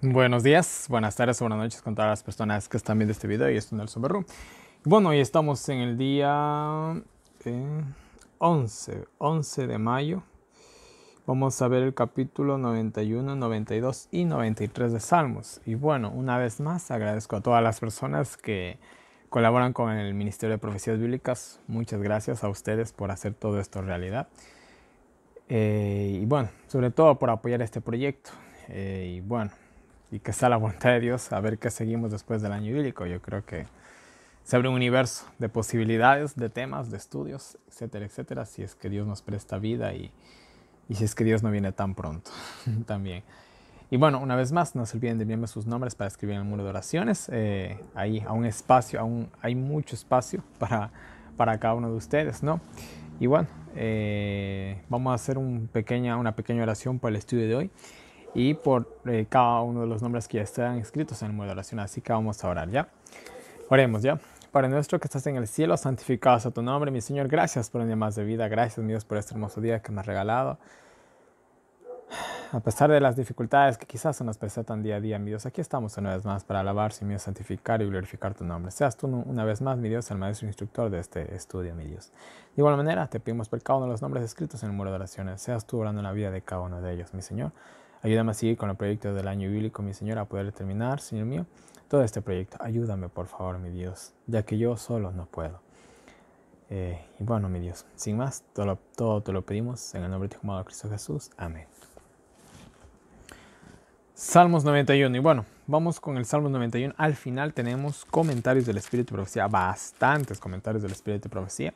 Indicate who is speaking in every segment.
Speaker 1: Buenos días, buenas tardes, buenas noches con todas las personas que están viendo este video y esto en el Sombrero. Bueno, hoy estamos en el día 11, eh, 11 de mayo. Vamos a ver el capítulo 91, 92 y 93 de Salmos. Y bueno, una vez más agradezco a todas las personas que colaboran con el Ministerio de Profecías Bíblicas. Muchas gracias a ustedes por hacer todo esto realidad. Eh, y bueno, sobre todo por apoyar este proyecto. Eh, y bueno y que sea la voluntad de Dios, a ver qué seguimos después del año bíblico. Yo creo que se abre un universo de posibilidades, de temas, de estudios, etcétera, etcétera, si es que Dios nos presta vida y, si es que Dios no viene tan pronto también. Y bueno, una vez más, no se olviden de enviarme sus nombres para escribir en el muro de oraciones. Eh, ahí, un espacio, hay mucho espacio para, para cada uno de ustedes, ¿no? Y bueno, eh, vamos a hacer un pequeña, una pequeña oración para el estudio de hoy y por eh, cada uno de los nombres que ya están escritos en el muro de oración. Así que vamos a orar ya. Oremos ya. Padre nuestro que estás en el cielo, santificado sea tu nombre, mi Señor. Gracias por un día más de vida. Gracias, mi Dios, por este hermoso día que me has regalado. A pesar de las dificultades que quizás se nos presentan día a día, mi Dios, aquí estamos una vez más para alabar, mi santificar y glorificar tu nombre. Seas tú una vez más, mi Dios, el maestro instructor de este estudio, mi Dios. De igual manera, te pedimos por cada uno de los nombres escritos en el muro de oraciones. Seas tú orando en la vida de cada uno de ellos, mi Señor. Ayúdame a seguir con el proyecto del año bíblico, mi Señor, a poder terminar, Señor mío, todo este proyecto. Ayúdame, por favor, mi Dios, ya que yo solo no puedo. Eh, y bueno, mi Dios, sin más, todo, todo te lo pedimos en el nombre de tu amado Cristo Jesús. Amén. Salmos 91. Y bueno, vamos con el Salmos 91. Al final tenemos comentarios del Espíritu de Profecía, bastantes comentarios del Espíritu de Profecía.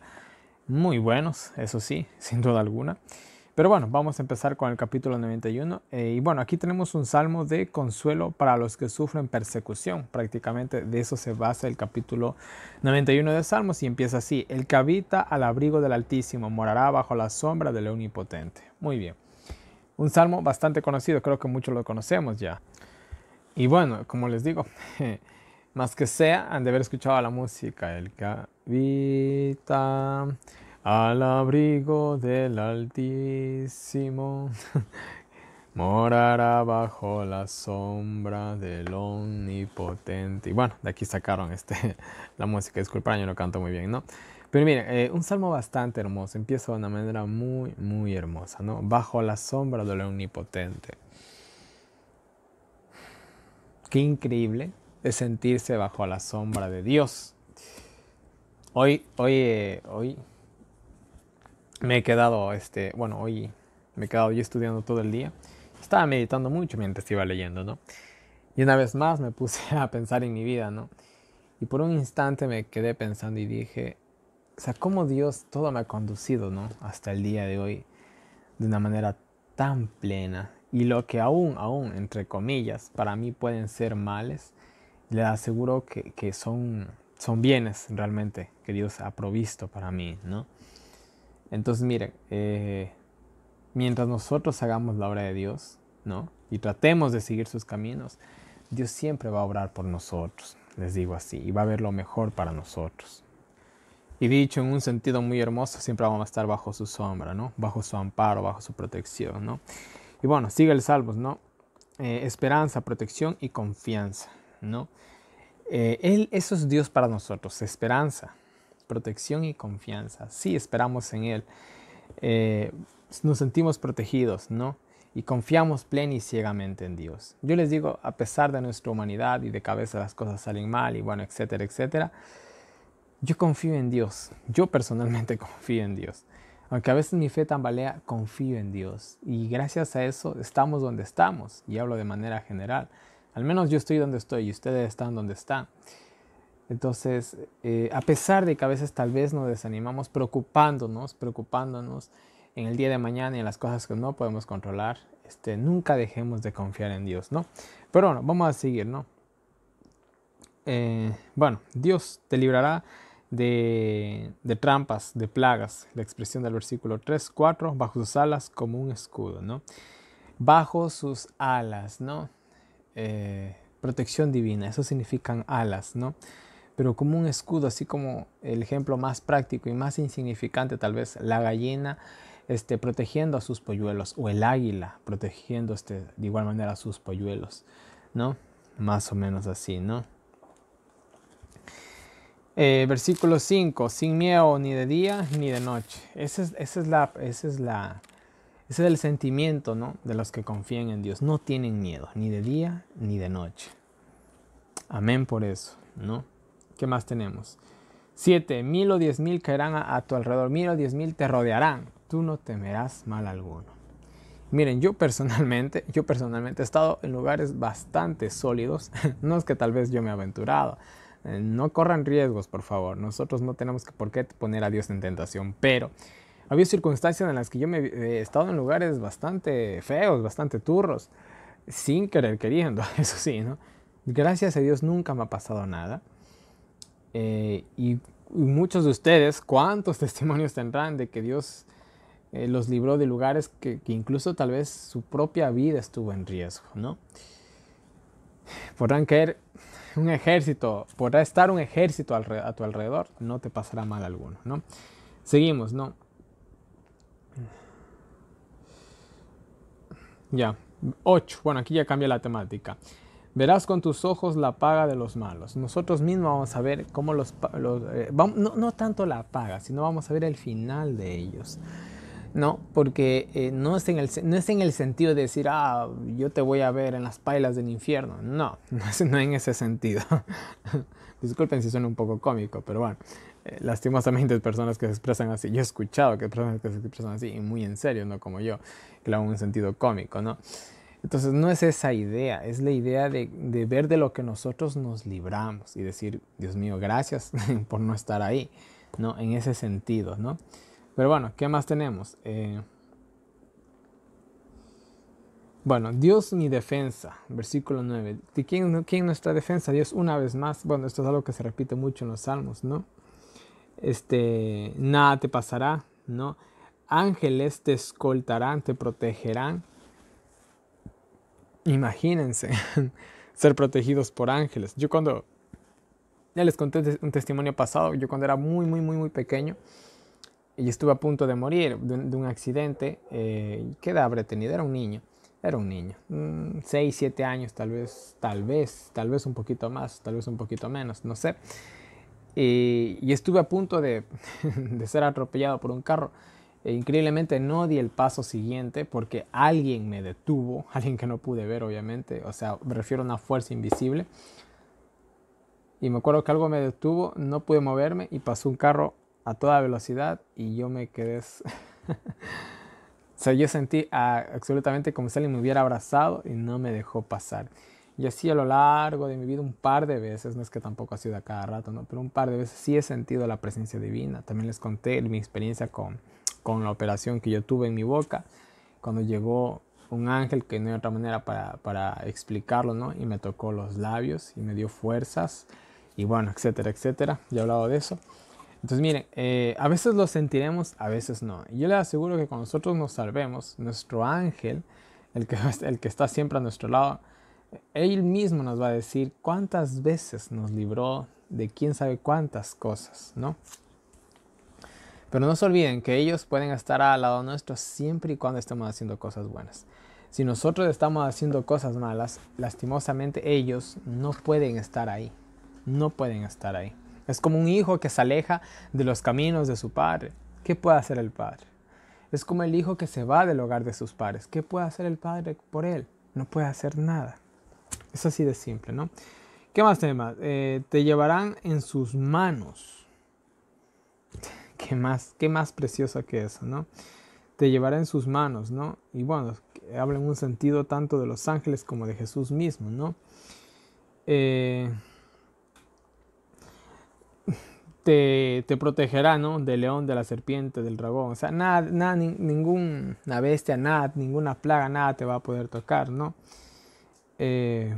Speaker 1: Muy buenos, eso sí, sin duda alguna. Pero bueno, vamos a empezar con el capítulo 91. Eh, y bueno, aquí tenemos un salmo de consuelo para los que sufren persecución. Prácticamente de eso se basa el capítulo 91 de Salmos y empieza así. El que habita al abrigo del Altísimo morará bajo la sombra del Omnipotente. Muy bien. Un salmo bastante conocido, creo que muchos lo conocemos ya. Y bueno, como les digo, más que sea, han de haber escuchado la música. El que habita al abrigo del Altísimo morará bajo la sombra del Omnipotente. Y bueno, de aquí sacaron este, la música. Disculpen, yo no canto muy bien, ¿no? Pero miren, eh, un salmo bastante hermoso. Empieza de una manera muy, muy hermosa, ¿no? Bajo la sombra del Omnipotente. Qué increíble es sentirse bajo la sombra de Dios. Hoy, hoy, eh, hoy me he quedado, este, bueno, hoy me he quedado yo estudiando todo el día. Estaba meditando mucho mientras iba leyendo, ¿no? Y una vez más me puse a pensar en mi vida, ¿no? Y por un instante me quedé pensando y dije, o sea, cómo Dios todo me ha conducido, ¿no? Hasta el día de hoy, de una manera tan plena. Y lo que aún, aún, entre comillas, para mí pueden ser males, le aseguro que, son, son bienes realmente que Dios ha provisto para mí, ¿no? Entonces, miren, eh, mientras nosotros hagamos la obra de Dios, ¿no? Y tratemos de seguir sus caminos, Dios siempre va a obrar por nosotros, les digo así, y va a ver lo mejor para nosotros. Y dicho en un sentido muy hermoso, siempre vamos a estar bajo su sombra, ¿no? Bajo su amparo, bajo su protección, ¿no? Y bueno, sigue el Salmos, ¿no? Eh, esperanza, protección y confianza, ¿no? Eh, él, eso es Dios para nosotros, esperanza, protección y confianza. Sí, esperamos en Él. Eh, nos sentimos protegidos, ¿no? Y confiamos plen y ciegamente en Dios. Yo les digo, a pesar de nuestra humanidad y de cabeza las cosas salen mal y bueno, etcétera, etcétera, yo confío en Dios. Yo personalmente confío en Dios. Aunque a veces mi fe tambalea, confío en Dios. Y gracias a eso estamos donde estamos. Y hablo de manera general. Al menos yo estoy donde estoy y ustedes están donde están. Entonces, eh, a pesar de que a veces tal vez nos desanimamos preocupándonos, preocupándonos en el día de mañana y en las cosas que no podemos controlar, este, nunca dejemos de confiar en Dios, ¿no? Pero bueno, vamos a seguir, ¿no? Eh, bueno, Dios te librará de, de, trampas, de plagas, la expresión del versículo 3, 4, bajo sus alas como un escudo, ¿no? Bajo sus alas, ¿no? Eh, protección divina, eso significan alas, ¿no? pero como un escudo, así como el ejemplo más práctico y más insignificante tal vez, la gallina este, protegiendo a sus polluelos o el águila protegiendo este, de igual manera a sus polluelos, ¿no? Más o menos así, ¿no? Eh, versículo 5, sin miedo ni de día ni de noche. Ese es, la, es la, ese es el sentimiento ¿no? de los que confían en Dios. No tienen miedo, ni de día ni de noche. Amén por eso, ¿no? ¿Qué más tenemos? Siete, mil o diez mil caerán a, tu alrededor, mil o diez mil te rodearán. Tú no temerás mal alguno. Miren, yo personalmente, yo personalmente he estado en lugares bastante sólidos. No es que tal vez yo me he aventurado. Eh, no corran riesgos, por favor. Nosotros no tenemos que por qué poner a Dios en tentación. Pero había circunstancias en las que yo me eh, he estado en lugares bastante feos, bastante turros, sin querer queriendo, eso sí, ¿no? Gracias a Dios nunca me ha pasado nada. Eh, y, muchos de ustedes, ¿cuántos testimonios tendrán de que Dios eh, los libró de lugares que, incluso tal vez su propia vida estuvo en riesgo? ¿no? Podrán caer un ejército, podrá estar un ejército a tu alrededor, no te pasará mal alguno. ¿no? Seguimos, ¿no? Ya, 8. Bueno, aquí ya cambia la temática verás con tus ojos la paga de los malos. Nosotros mismos vamos a ver cómo los... Eh, no, tanto la paga, sino vamos a ver el final de ellos. No, porque eh, no, es en el, no es en el sentido de decir, ah, yo te voy a ver en las pailas del infierno. No, no, es, en ese sentido. Disculpen si suena un poco cómico, pero bueno, eh, lastimosamente personas que se expresan así. Yo he escuchado que personas que se expresan así, y muy en serio, no como yo, que lo hago en un sentido cómico, ¿no? Entonces no es esa idea, es la idea de, ver de lo que nosotros nos libramos y decir, Dios mío, gracias por no estar ahí, ¿no? En ese sentido, ¿no? Pero bueno, ¿qué más tenemos? Eh, bueno, Dios mi defensa, versículo 9. ¿De quién, quién nuestra defensa? Dios una vez más. Bueno, esto es algo que se repite mucho en los salmos, ¿no? Este, nada te pasará, ¿no? Ángeles te escoltarán, te protegerán Imagínense ser protegidos por ángeles. Yo cuando, ya les conté un testimonio pasado, yo cuando era muy, muy, muy, muy pequeño y estuve a punto de morir de un, accidente, eh, ¿qué Era un niño, era un niño, 6, mm, 7 años tal vez, tal vez, tal vez un poquito más, tal vez un poquito menos, no sé. Y, estuve a punto de, de ser atropellado por un carro e increíblemente no di el paso siguiente porque alguien me detuvo, alguien que no pude ver obviamente, o sea, me refiero a una fuerza invisible. Y me acuerdo que algo me detuvo, no pude moverme y pasó un carro a toda velocidad y yo me quedé... o sea, yo sentí absolutamente como si alguien me hubiera abrazado y no me dejó pasar. Y así a lo largo de mi vida un par de veces, no es que tampoco ha sido a cada rato, ¿no? pero un par de veces sí he sentido la presencia divina. También les conté mi experiencia con con la operación que yo tuve en mi boca, cuando llegó un ángel que no hay otra manera para, explicarlo, ¿no? Y me tocó los labios y me dio fuerzas y bueno, etcétera, etcétera. Ya he hablado de eso. Entonces miren, eh, a veces lo sentiremos, a veces no. Yo le aseguro que cuando nosotros nos salvemos, nuestro ángel, el que, el que está siempre a nuestro lado, él mismo nos va a decir cuántas veces nos libró de quién sabe cuántas cosas, ¿no? Pero no se olviden que ellos pueden estar al lado nuestro siempre y cuando estemos haciendo cosas buenas. Si nosotros estamos haciendo cosas malas, lastimosamente ellos no pueden estar ahí. No pueden estar ahí. Es como un hijo que se aleja de los caminos de su padre. ¿Qué puede hacer el padre? Es como el hijo que se va del hogar de sus padres. ¿Qué puede hacer el padre por él? No puede hacer nada. Es así de simple, ¿no? ¿Qué más temas? Eh, te llevarán en sus manos ¿qué más, más preciosa que eso, ¿no? Te llevará en sus manos, ¿no? Y bueno, habla en un sentido tanto de los ángeles como de Jesús mismo, ¿no? Eh, te, te, protegerá, ¿no? Del león, de la serpiente, del dragón. O sea, nada, nada ninguna bestia, nada, ninguna plaga, nada te va a poder tocar, ¿no? Eh,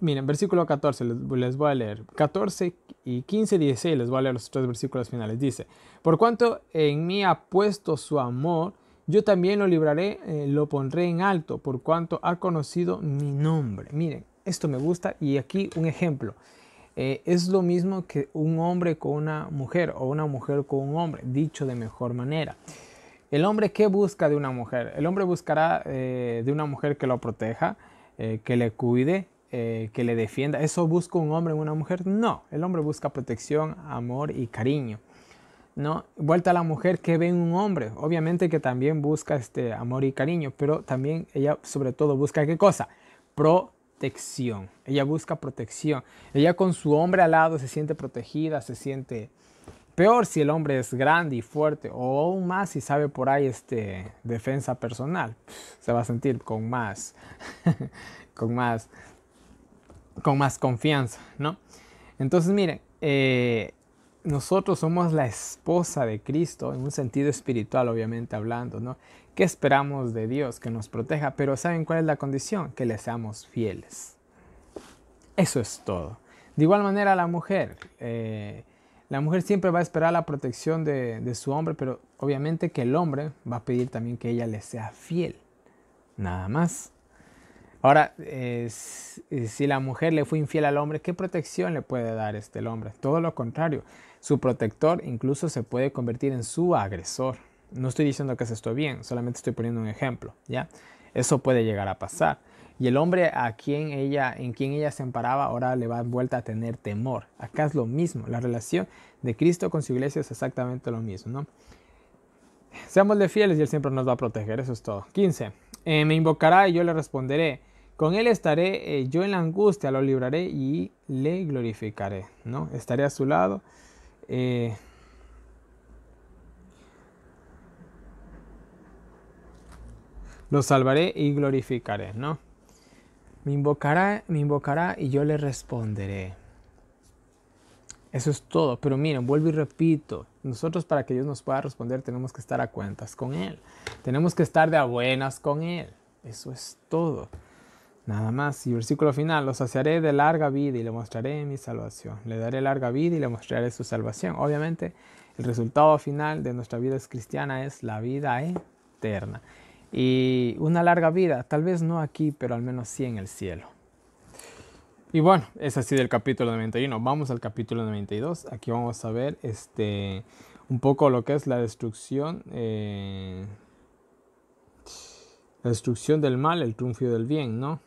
Speaker 1: miren, versículo 14, les, voy a leer. 14 y 15, 16, les voy a leer los tres versículos finales. Dice, por cuanto en mí ha puesto su amor, yo también lo libraré, eh, lo pondré en alto, por cuanto ha conocido mi nombre. Miren, esto me gusta y aquí un ejemplo. Eh, es lo mismo que un hombre con una mujer o una mujer con un hombre, dicho de mejor manera. El hombre, ¿qué busca de una mujer? El hombre buscará eh, de una mujer que lo proteja, que le cuide, eh, que le defienda. ¿Eso busca un hombre en una mujer? No, el hombre busca protección, amor y cariño. ¿no? Vuelta a la mujer que ve un hombre, obviamente que también busca este amor y cariño, pero también ella sobre todo busca qué cosa? Protección. Ella busca protección. Ella con su hombre al lado se siente protegida, se siente peor si el hombre es grande y fuerte o aún más si sabe por ahí este defensa personal. Se va a sentir con más con más con más confianza, ¿no? Entonces, miren, eh, nosotros somos la esposa de Cristo, en un sentido espiritual, obviamente hablando, ¿no? ¿Qué esperamos de Dios? Que nos proteja, pero ¿saben cuál es la condición? Que le seamos fieles. Eso es todo. De igual manera, la mujer. Eh, la mujer siempre va a esperar la protección de, su hombre, pero obviamente que el hombre va a pedir también que ella le sea fiel. Nada más. Ahora, eh, eh, si la mujer le fue infiel al hombre, ¿qué protección le puede dar este hombre? Todo lo contrario, su protector incluso se puede convertir en su agresor. No estoy diciendo que se esto bien, solamente estoy poniendo un ejemplo, ¿ya? Eso puede llegar a pasar. Y el hombre a quien ella, en quien ella se amparaba ahora le va vuelta a tener temor. Acá es lo mismo, la relación de Cristo con su iglesia es exactamente lo mismo, ¿no? Seamos de fieles y Él siempre nos va a proteger, eso es todo. 15. Eh, me invocará y yo le responderé con él estaré eh, yo en la angustia, lo libraré y le glorificaré, ¿no? Estaré a su lado. Eh, lo salvaré y glorificaré, ¿no? Me invocará, me invocará y yo le responderé. Eso es todo. Pero miren, vuelvo y repito, nosotros para que Dios nos pueda responder tenemos que estar a cuentas con Él. Tenemos que estar de a buenas con Él. Eso es todo. Nada más. Y versículo final, lo saciaré de larga vida y le mostraré mi salvación. Le daré larga vida y le mostraré su salvación. Obviamente, el resultado final de nuestra vida cristiana es la vida eterna. Y una larga vida, tal vez no aquí, pero al menos sí en el cielo. Y bueno, es así del capítulo 91. Vamos al capítulo 92. Aquí vamos a ver este, un poco lo que es la destrucción. Eh, la destrucción del mal, el triunfo del bien, ¿no?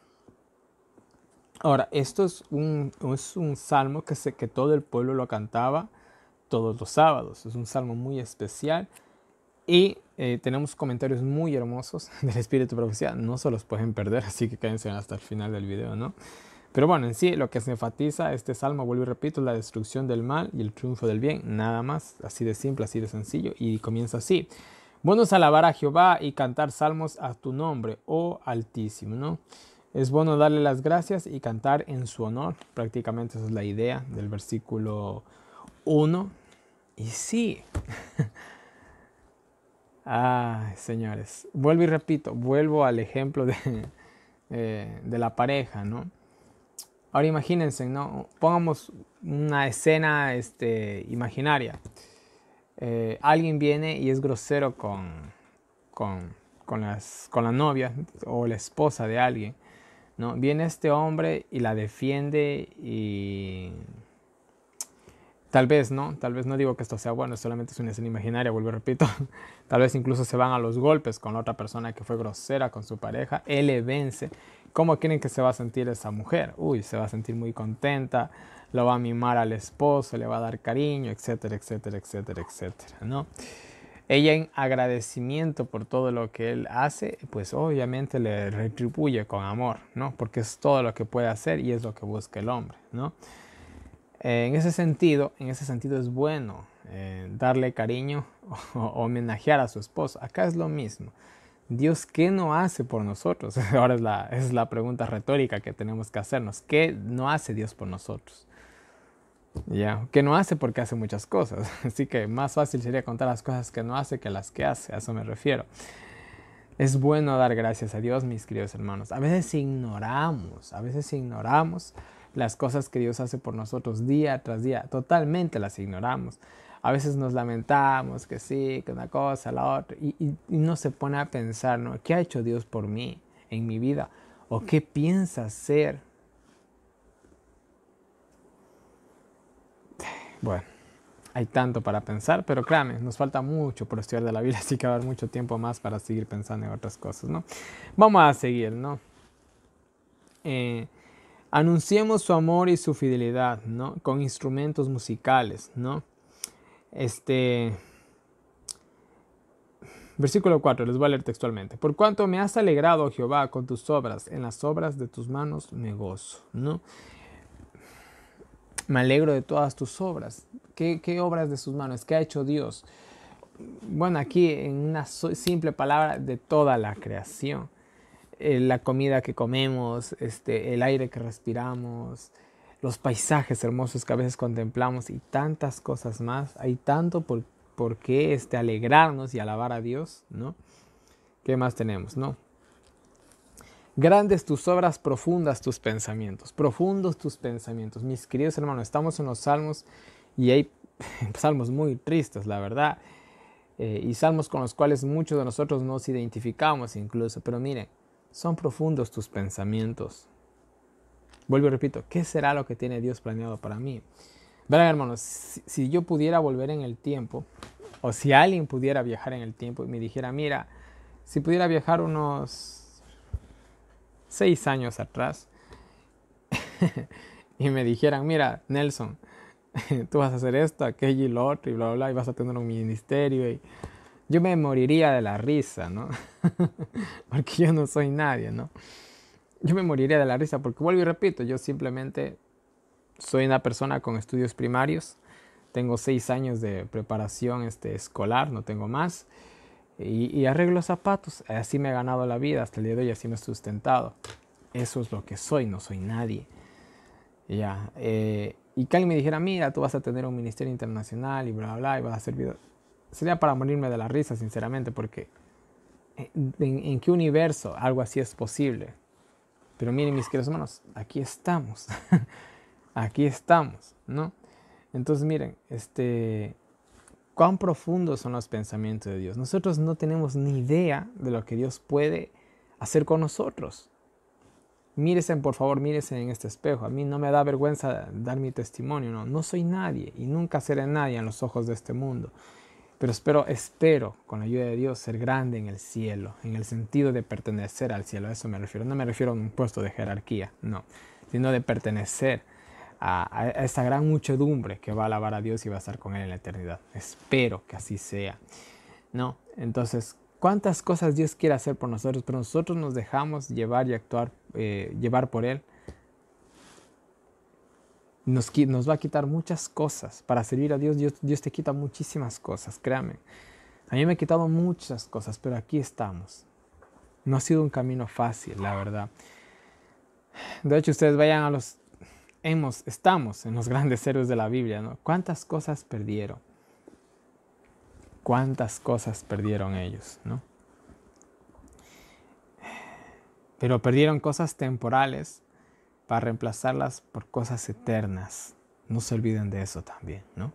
Speaker 1: Ahora, esto es un, es un salmo que, sé que todo el pueblo lo cantaba todos los sábados. Es un salmo muy especial y eh, tenemos comentarios muy hermosos del Espíritu de Profecía. No se los pueden perder, así que quédense hasta el final del video, ¿no? Pero bueno, en sí, lo que se enfatiza este salmo, vuelvo y repito, la destrucción del mal y el triunfo del bien. Nada más, así de simple, así de sencillo. Y comienza así. Buenos alabar a Jehová y cantar salmos a tu nombre, oh Altísimo, ¿no? Es bueno darle las gracias y cantar en su honor. Prácticamente esa es la idea del versículo 1. Y sí. Ay, señores. Vuelvo y repito, vuelvo al ejemplo eh, de, la pareja, ¿no? Ahora imagínense, ¿no? Pongamos una escena este, imaginaria. Eh, alguien viene y es grosero con, con, las, con la novia o la esposa de alguien. ¿no? Viene este hombre y la defiende y tal vez, ¿no? Tal vez no digo que esto sea bueno, solamente es una escena imaginaria, vuelvo y repito. Tal vez incluso se van a los golpes con la otra persona que fue grosera con su pareja, él le vence. ¿Cómo creen que se va a sentir esa mujer? Uy, se va a sentir muy contenta, lo va a mimar al esposo, le va a dar cariño, etcétera, etcétera, etcétera, etcétera, ¿no? Ella en agradecimiento por todo lo que él hace, pues obviamente le retribuye con amor, ¿no? Porque es todo lo que puede hacer y es lo que busca el hombre, ¿no? Eh, en ese sentido, en ese sentido es bueno eh, darle cariño o, homenajear a su esposo. Acá es lo mismo. Dios, ¿qué no hace por nosotros? Ahora es la, es la pregunta retórica que tenemos que hacernos. ¿Qué no hace Dios por nosotros? Ya, que no hace porque hace muchas cosas. Así que más fácil sería contar las cosas que no hace que las que hace, a eso me refiero. Es bueno dar gracias a Dios, mis queridos hermanos. A veces ignoramos, a veces ignoramos las cosas que Dios hace por nosotros día tras día. Totalmente las ignoramos. A veces nos lamentamos que sí, que una cosa, la otra. Y, no se pone a pensar, ¿no? ¿Qué ha hecho Dios por mí en mi vida? ¿O qué piensa hacer Bueno, hay tanto para pensar, pero créame, nos falta mucho por estudiar de la Biblia, así que va a mucho tiempo más para seguir pensando en otras cosas, ¿no? Vamos a seguir, ¿no? Eh, anunciemos su amor y su fidelidad, ¿no? Con instrumentos musicales, ¿no? Este... Versículo 4, les voy a leer textualmente. Por cuanto me has alegrado, Jehová, con tus obras, en las obras de tus manos me gozo, ¿no? me alegro de todas tus obras. ¿Qué, obras de sus manos? ¿Qué ha hecho Dios? Bueno, aquí en una simple palabra de toda la creación. Eh, la comida que comemos, este, el aire que respiramos, los paisajes hermosos que a veces contemplamos y tantas cosas más. Hay tanto por, por qué este, alegrarnos y alabar a Dios, ¿no? ¿Qué más tenemos? No. Grandes tus obras, profundas tus pensamientos, profundos tus pensamientos. Mis queridos hermanos, estamos en los salmos y hay salmos muy tristes, la verdad, eh, y salmos con los cuales muchos de nosotros nos identificamos incluso, pero miren, son profundos tus pensamientos. Vuelvo y repito, ¿qué será lo que tiene Dios planeado para mí? Verán hermanos, si yo pudiera volver en el tiempo, o si alguien pudiera viajar en el tiempo y me dijera, mira, si pudiera viajar unos seis años atrás y me dijeran, mira, Nelson, tú vas a hacer esto, aquello y lo otro, y bla, bla, bla, y vas a tener un ministerio. Y... Yo me moriría de la risa, ¿no? porque yo no soy nadie, ¿no? Yo me moriría de la risa, porque vuelvo y repito, yo simplemente soy una persona con estudios primarios, tengo seis años de preparación este, escolar, no tengo más y, arreglo zapatos. Así me he ganado la vida hasta el día de hoy, así me he sustentado. Eso es lo que soy, no soy nadie. Ya. Eh, y que alguien me dijera, mira, tú vas a tener un ministerio internacional y bla, bla, y vas a servir Sería para morirme de la risa, sinceramente, porque eh, en qué universo algo así es posible? Pero miren, mis queridos hermanos, aquí estamos. aquí estamos, ¿no? Entonces, miren, este, cuán profundos son los pensamientos de Dios. Nosotros no tenemos ni idea de lo que Dios puede hacer con nosotros. Mírese, por favor, mírese en este espejo. A mí no me da vergüenza dar mi testimonio, no. No soy nadie y nunca seré nadie en los ojos de este mundo. Pero espero, espero, con la ayuda de Dios, ser grande en el cielo, en el sentido de pertenecer al cielo. eso me refiero. No me refiero a un puesto de jerarquía, no, sino de pertenecer a, esa gran muchedumbre que va a alabar a Dios y va a estar con Él en la eternidad. Espero que así sea. ¿No? Entonces, cuántas cosas Dios quiere hacer por nosotros, pero nosotros nos dejamos llevar y actuar, eh, llevar por Él. Nos, va a quitar muchas cosas. Para servir a Dios, Dios, te quita muchísimas cosas, créame. A mí me ha quitado muchas cosas, pero aquí estamos. No ha sido un camino fácil, la verdad. De hecho, ustedes vayan a los estamos en los grandes héroes de la Biblia, ¿no? ¿Cuántas cosas perdieron? ¿Cuántas cosas perdieron ellos, ¿no? Pero perdieron cosas temporales para reemplazarlas por cosas eternas. No se olviden de eso también, ¿no?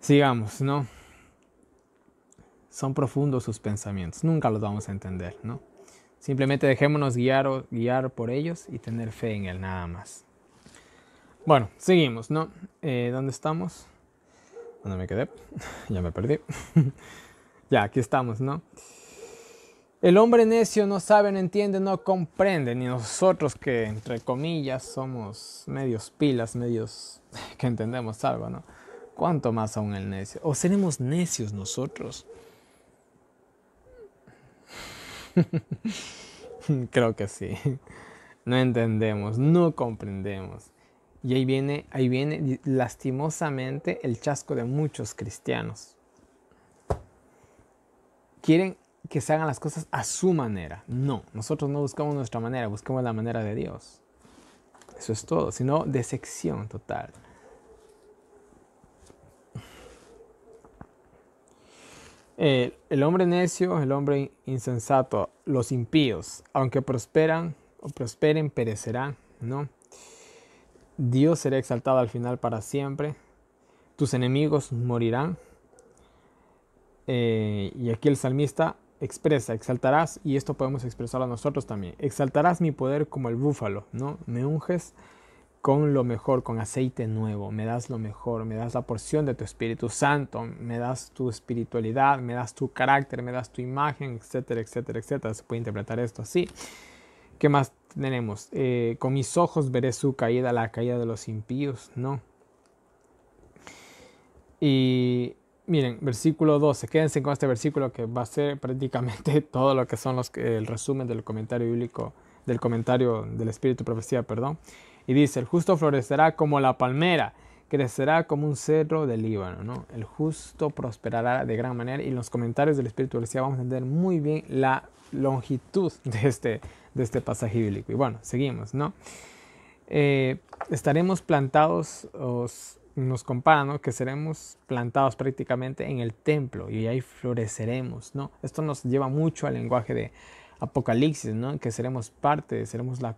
Speaker 1: Sigamos, ¿no? Son profundos sus pensamientos, nunca los vamos a entender, ¿no? Simplemente dejémonos guiar, guiar por ellos y tener fe en Él nada más. Bueno, seguimos, ¿no? Eh, ¿Dónde estamos? ¿Dónde me quedé? ya me perdí. ya, aquí estamos, ¿no? El hombre necio no sabe, no entiende, no comprende, ni nosotros que, entre comillas, somos medios pilas, medios que entendemos algo, ¿no? ¿Cuánto más aún el necio? ¿O seremos necios nosotros? Creo que sí. No entendemos, no comprendemos. Y ahí viene, ahí viene lastimosamente el chasco de muchos cristianos. Quieren que se hagan las cosas a su manera. No, nosotros no buscamos nuestra manera, buscamos la manera de Dios. Eso es todo, sino decepción total. Eh, el hombre necio, el hombre insensato, los impíos, aunque prosperan o prosperen, perecerán, ¿no? Dios será exaltado al final para siempre. Tus enemigos morirán. Eh, y aquí el salmista expresa, exaltarás, y esto podemos expresarlo nosotros también, exaltarás mi poder como el búfalo, ¿no? Me unges con lo mejor, con aceite nuevo, me das lo mejor, me das la porción de tu Espíritu Santo, me das tu espiritualidad, me das tu carácter, me das tu imagen, etcétera, etcétera, etcétera. Se puede interpretar esto así. ¿Qué más tenemos? Eh, con mis ojos veré su caída, la caída de los impíos, ¿no? Y miren, versículo 12, quédense con este versículo que va a ser prácticamente todo lo que son los, el resumen del comentario bíblico, del comentario del Espíritu Profecía, perdón. Y dice, el justo florecerá como la palmera, crecerá como un cerro del Líbano, ¿no? El justo prosperará de gran manera. Y en los comentarios del Espíritu decía vamos a entender muy bien la longitud de este, de este pasaje bíblico. Y bueno, seguimos, ¿no? Eh, estaremos plantados, nos compara, ¿no? Que seremos plantados prácticamente en el templo y ahí floreceremos, ¿no? Esto nos lleva mucho al lenguaje de Apocalipsis, ¿no? que seremos parte, seremos, la,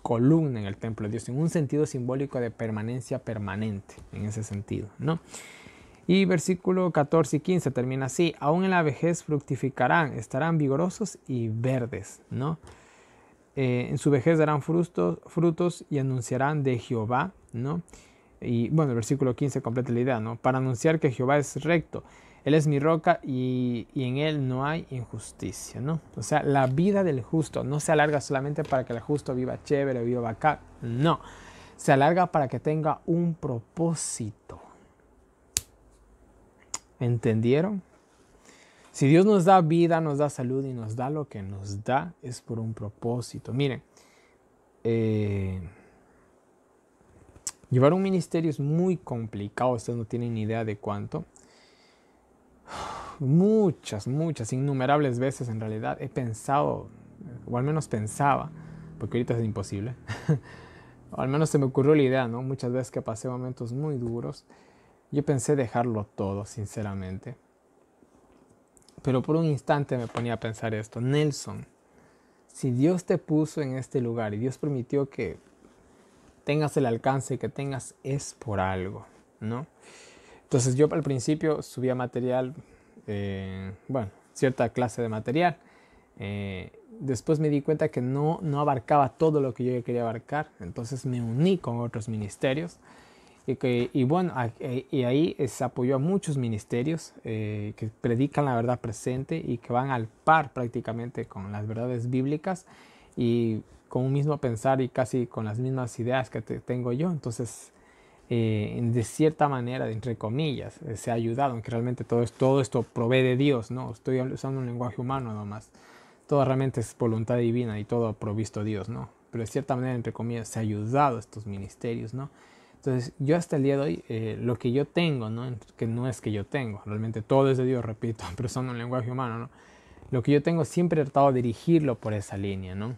Speaker 1: columna en el templo de Dios, en un sentido simbólico de permanencia permanente, en ese sentido. ¿no? Y versículo 14 y 15 termina así, aún en la vejez fructificarán, estarán vigorosos y verdes, ¿no? Eh, en su vejez darán frutos, frutos y anunciarán de Jehová, ¿no? Y bueno, el versículo 15 completa la idea, ¿no? Para anunciar que Jehová es recto, él es mi roca y, en Él no hay injusticia, ¿no? O sea, la vida del justo no se alarga solamente para que el justo viva chévere o viva acá, no. Se alarga para que tenga un propósito. ¿Entendieron? Si Dios nos da vida, nos da salud y nos da lo que nos da, es por un propósito. Miren, eh, llevar un ministerio es muy complicado, ustedes no tienen ni idea de cuánto muchas, muchas, innumerables veces en realidad he pensado, o al menos pensaba, porque ahorita es imposible, o al menos se me ocurrió la idea, ¿no? Muchas veces que pasé momentos muy duros, yo pensé dejarlo todo, sinceramente. Pero por un instante me ponía a pensar esto, Nelson, si Dios te puso en este lugar y Dios permitió que tengas el alcance que tengas, es por algo, ¿no? Entonces yo al principio subía material, eh, bueno, cierta clase de material. Eh, después me di cuenta que no, no abarcaba todo lo que yo quería abarcar, entonces me uní con otros ministerios. Y, que, y bueno, eh, y ahí se apoyó a muchos ministerios que predican la verdad presente y que van al par prácticamente con las verdades bíblicas y con un mismo pensar y casi con las mismas ideas que tengo yo. Entonces eh, de cierta manera, entre comillas, eh, se ha ayudado, aunque realmente todo, es, todo esto provee de Dios, ¿no? Estoy usando un lenguaje humano nomás. Todo realmente es voluntad divina y todo ha provisto Dios, ¿no? Pero de cierta manera, entre comillas, se ha ayudado estos ministerios, ¿no? Entonces, yo hasta el día de hoy, eh, lo que yo tengo, ¿no? Que no es que yo tengo, realmente todo es de Dios, repito, pero usando un lenguaje humano, ¿no? Lo que yo tengo siempre he tratado de dirigirlo por esa línea, ¿no?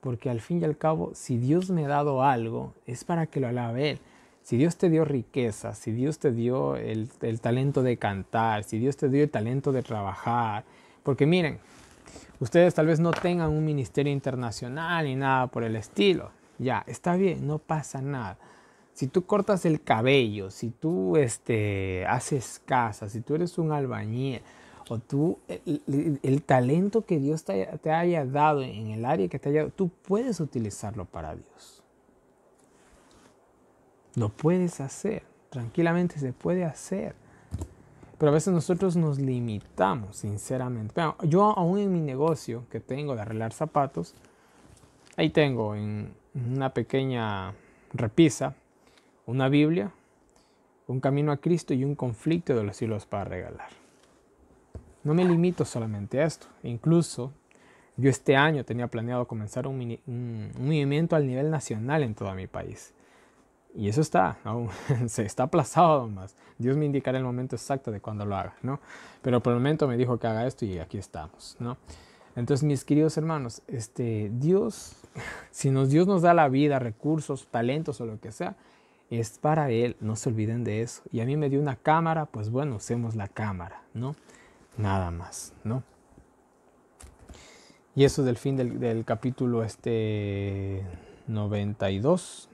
Speaker 1: Porque al fin y al cabo, si Dios me ha dado algo, es para que lo alabe Él si Dios te dio riqueza, si Dios te dio el, talento de cantar, si Dios te dio el talento de trabajar, porque miren, ustedes tal vez no tengan un ministerio internacional ni nada por el estilo. Ya, está bien, no pasa nada. Si tú cortas el cabello, si tú este, haces casa, si tú eres un albañil, o tú, el, talento que Dios te, te, haya dado en el área que te haya dado, tú puedes utilizarlo para Dios. Lo puedes hacer, tranquilamente se puede hacer. Pero a veces nosotros nos limitamos, sinceramente. yo aún en mi negocio que tengo de arreglar zapatos, ahí tengo en una pequeña repisa una Biblia, un camino a Cristo y un conflicto de los siglos para regalar. No me limito solamente a esto. Incluso yo este año tenía planeado comenzar un movimiento al nivel nacional en todo mi país. Y eso está, aún se está aplazado más. Dios me indicará el momento exacto de cuando lo haga, ¿no? Pero por el momento me dijo que haga esto y aquí estamos, ¿no? Entonces, mis queridos hermanos, este, Dios, si nos, Dios nos da la vida, recursos, talentos o lo que sea, es para Él, no se olviden de eso. Y a mí me dio una cámara, pues bueno, usemos la cámara, ¿no? Nada más, ¿no? Y eso es del fin del, capítulo este 92,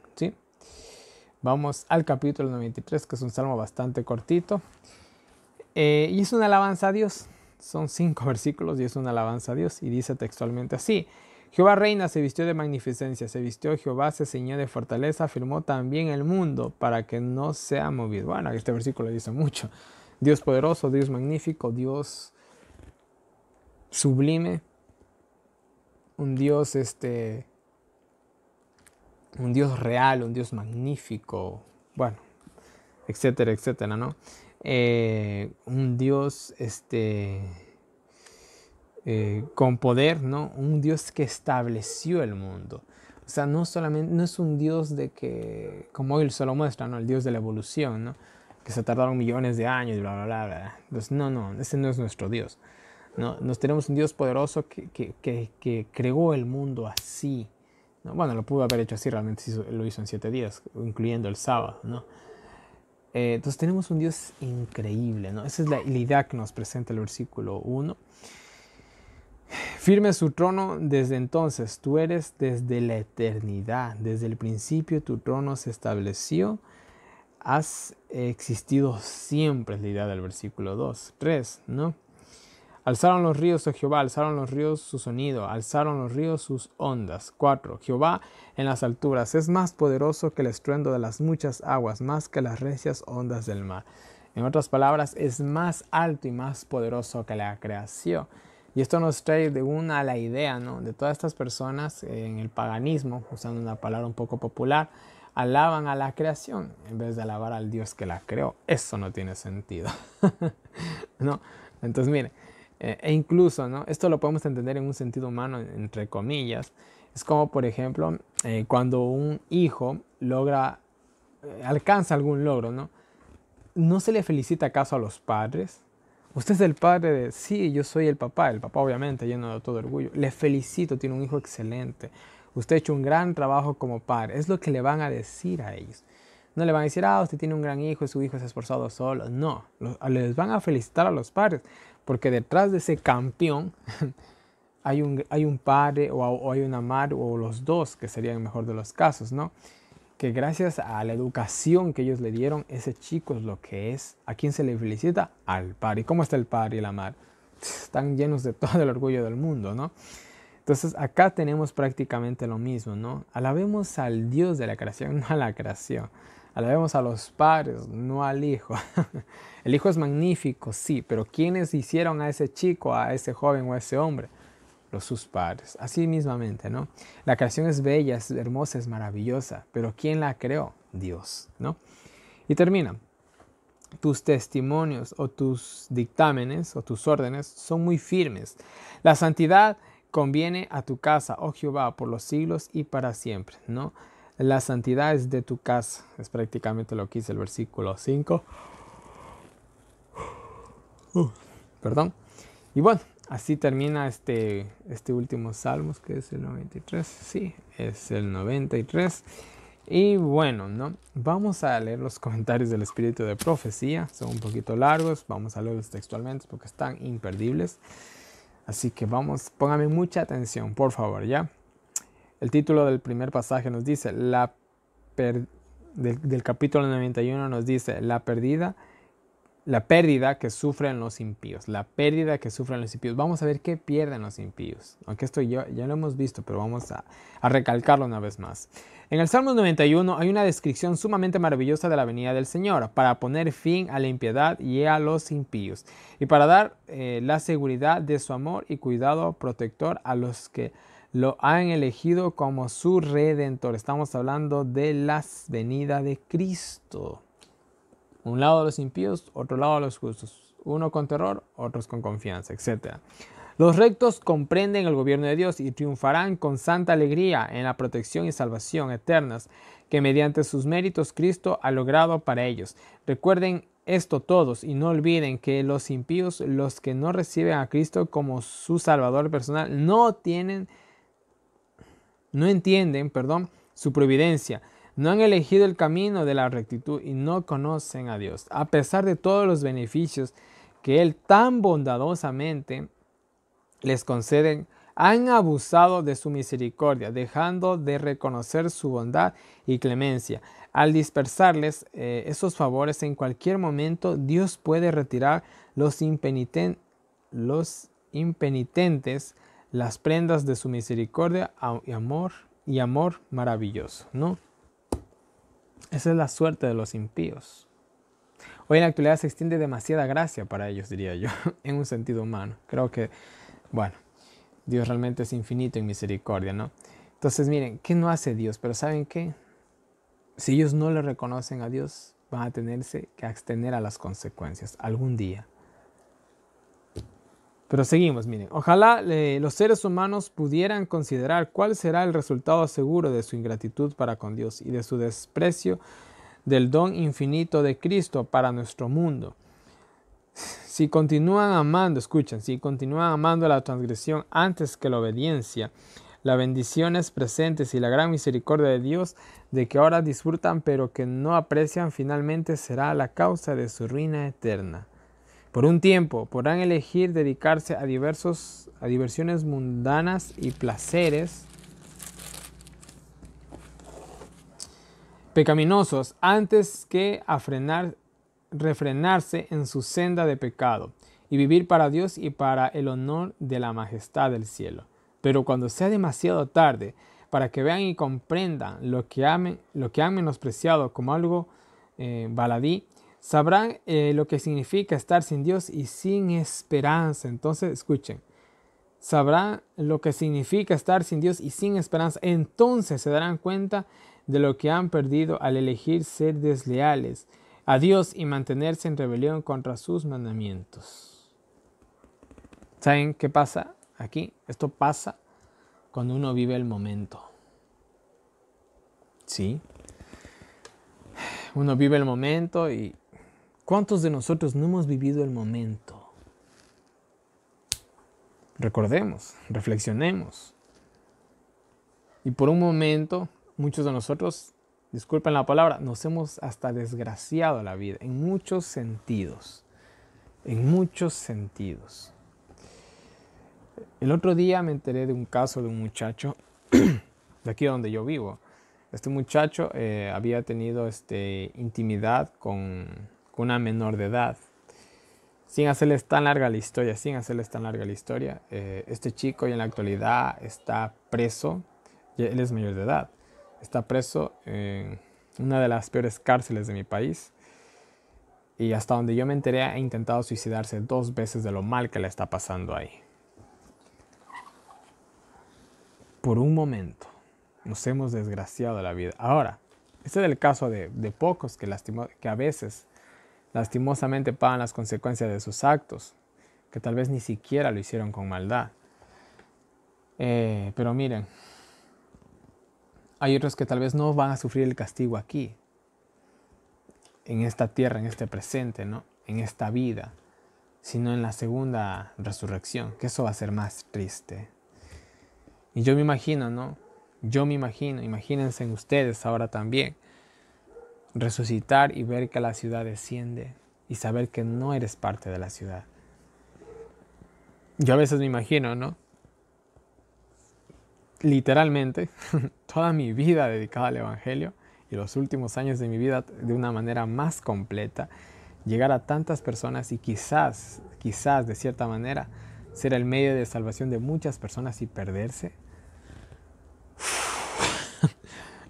Speaker 1: Vamos al capítulo 93, que es un salmo bastante cortito. Eh, y es una alabanza a Dios. Son cinco versículos y es una alabanza a Dios. Y dice textualmente así. Jehová reina, se vistió de magnificencia, se vistió Jehová, se señó de fortaleza, firmó también el mundo para que no sea movido. Bueno, este versículo dice mucho. Dios poderoso, Dios magnífico, Dios sublime, un Dios este, un Dios real, un Dios magnífico, bueno, etcétera, etcétera, ¿no? Eh, un Dios este, eh, con poder, ¿no? Un Dios que estableció el mundo. O sea, no solamente, no es un Dios de que, como hoy se lo muestra, ¿no? El Dios de la evolución, ¿no? Que se tardaron millones de años, y bla, bla, bla. Entonces, no, no, ese no es nuestro Dios. ¿no? Nos tenemos un Dios poderoso que, que, que creó el mundo así, bueno, lo pudo haber hecho así, realmente lo hizo en siete días, incluyendo el sábado, ¿no? Eh, entonces tenemos un Dios increíble, ¿no? Esa es la, la idea que nos presenta el versículo 1. Firme su trono desde entonces, tú eres desde la eternidad, desde el principio tu trono se estableció, has existido siempre, es la idea del versículo 2, 3, ¿no? Alzaron los ríos de oh Jehová, alzaron los ríos su sonido, alzaron los ríos sus ondas. 4. Jehová en las alturas es más poderoso que el estruendo de las muchas aguas, más que las recias ondas del mar. En otras palabras, es más alto y más poderoso que la creación. Y esto nos trae de una a la idea, ¿no? De todas estas personas eh, en el paganismo, usando una palabra un poco popular, alaban a la creación en vez de alabar al Dios que la creó. Eso no tiene sentido, ¿no? Entonces, miren. Eh, e incluso, ¿no? Esto lo podemos entender en un sentido humano, entre comillas. Es como, por ejemplo, eh, cuando un hijo logra, eh, alcanza algún logro, ¿no? ¿No se le felicita acaso a los padres? Usted es el padre de, sí, yo soy el papá, el papá obviamente lleno de todo orgullo. Le felicito, tiene un hijo excelente. Usted ha hecho un gran trabajo como padre. Es lo que le van a decir a ellos. No le van a decir, ah, usted tiene un gran hijo y su hijo es esforzado solo. No, les van a felicitar a los padres. Porque detrás de ese campeón hay un, hay un padre o, hay una madre o los dos, que sería el mejor de los casos, ¿no? Que gracias a la educación que ellos le dieron, ese chico es lo que es. ¿A quién se le felicita? Al padre. ¿Cómo está el padre y la madre? Están llenos de todo el orgullo del mundo, ¿no? Entonces acá tenemos prácticamente lo mismo, ¿no? Alabemos al Dios de la creación, no a la creación. Alabemos a los padres, no al hijo. El hijo es magnífico, sí, pero ¿quiénes hicieron a ese chico, a ese joven o a ese hombre? Los sus padres. Así mismamente, ¿no? La creación es bella, es hermosa, es maravillosa, pero ¿quién la creó? Dios, ¿no? Y termina. Tus testimonios o tus dictámenes o tus órdenes son muy firmes. La santidad conviene a tu casa, oh Jehová, por los siglos y para siempre, ¿no? La santidad es de tu casa. Es prácticamente lo que dice el versículo 5. perdón. Y bueno, así termina este, este último Salmos, que es el 93. Sí, es el 93. Y bueno, ¿no? Vamos a leer los comentarios del espíritu de profecía. Son un poquito largos. Vamos a leerlos textualmente porque están imperdibles. Así que vamos, póngame mucha atención, por favor, ¿ya? El título del primer pasaje nos dice, la del, capítulo 91 nos dice, la perdida, la pérdida que sufren los impíos, la pérdida que sufren los impíos. Vamos a ver qué pierden los impíos, aunque esto ya, lo hemos visto, pero vamos a, recalcarlo una vez más. En el Salmo 91 hay una descripción sumamente maravillosa de la venida del Señor para poner fin a la impiedad y a los impíos y para dar eh, la seguridad de su amor y cuidado protector a los que lo han elegido como su redentor. Estamos hablando de la venida de Cristo. Un lado de los impíos, otro lado los justos. Uno con terror, otros con confianza, etc. Los rectos comprenden el gobierno de Dios y triunfarán con santa alegría en la protección y salvación eternas que mediante sus méritos Cristo ha logrado para ellos. Recuerden esto todos y no olviden que los impíos, los que no reciben a Cristo como su Salvador personal, no tienen no entienden, perdón, su providencia, no han elegido el camino de la rectitud y no conocen a Dios. A pesar de todos los beneficios que Él tan bondadosamente les concede, han abusado de su misericordia, dejando de reconocer su bondad y clemencia. Al dispersarles eh, esos favores en cualquier momento, Dios puede retirar los impenitentes las prendas de su misericordia y amor y amor maravilloso, ¿no? Esa es la suerte de los impíos. Hoy en la actualidad se extiende demasiada gracia para ellos, diría yo, en un sentido humano. Creo que, bueno, Dios realmente es infinito en misericordia, ¿no? Entonces, miren, ¿qué no hace Dios? Pero ¿saben qué? Si ellos no le reconocen a Dios, van a tenerse que abstener a las consecuencias algún día. Pero seguimos, miren. Ojalá eh, los seres humanos pudieran considerar cuál será el resultado seguro de su ingratitud para con Dios y de su desprecio del don infinito de Cristo para nuestro mundo. Si continúan amando, escuchen, si continúan amando la transgresión antes que la obediencia, las bendiciones presentes y la gran misericordia de Dios de que ahora disfrutan pero que no aprecian finalmente será la causa de su ruina eterna. Por un tiempo podrán elegir dedicarse a, diversos, a diversiones mundanas y placeres pecaminosos antes que a frenar, refrenarse en su senda de pecado y vivir para Dios y para el honor de la majestad del cielo. Pero cuando sea demasiado tarde, para que vean y comprendan lo que, lo que han menospreciado como algo eh, baladí, Sabrán eh, lo que significa estar sin Dios y sin esperanza. Entonces, escuchen. Sabrán lo que significa estar sin Dios y sin esperanza. Entonces se darán cuenta de lo que han perdido al elegir ser desleales a Dios y mantenerse en rebelión contra sus mandamientos. ¿Saben qué pasa aquí? Esto pasa cuando uno vive el momento. ¿Sí? Uno vive el momento y, ¿Cuántos de nosotros no hemos vivido el momento? Recordemos, reflexionemos. Y por un momento, muchos de nosotros, disculpen la palabra, nos hemos hasta desgraciado la vida en muchos sentidos. En muchos sentidos. El otro día me enteré de un caso de un muchacho de aquí donde yo vivo. Este muchacho eh, había tenido este, intimidad con una menor de edad. Sin hacerles tan larga la historia, sin hacerles tan larga la historia, eh, este chico ya en la actualidad está preso, él es mayor de edad, está preso en una de las peores cárceles de mi país. Y hasta donde yo me enteré, ha intentado suicidarse dos veces de lo mal que le está pasando ahí. Por un momento nos hemos desgraciado la vida. Ahora, este es el caso de, pocos que, lastimó, que a veces lastimosamente pagan las consecuencias de sus actos, que tal vez ni siquiera lo hicieron con maldad. Eh, pero miren, hay otros que tal vez no van a sufrir el castigo aquí, en esta tierra, en este presente, ¿no? en esta vida, sino en la segunda resurrección, que eso va a ser más triste. Y yo me imagino, ¿no? Yo me imagino, imagínense ustedes ahora también, resucitar y ver que la ciudad desciende y saber que no eres parte de la ciudad. Yo a veces me imagino, ¿no? Literalmente, toda mi vida dedicada al Evangelio y los últimos años de mi vida de una manera más completa, llegar a tantas personas y quizás, quizás de cierta manera, ser el medio de salvación de muchas personas y perderse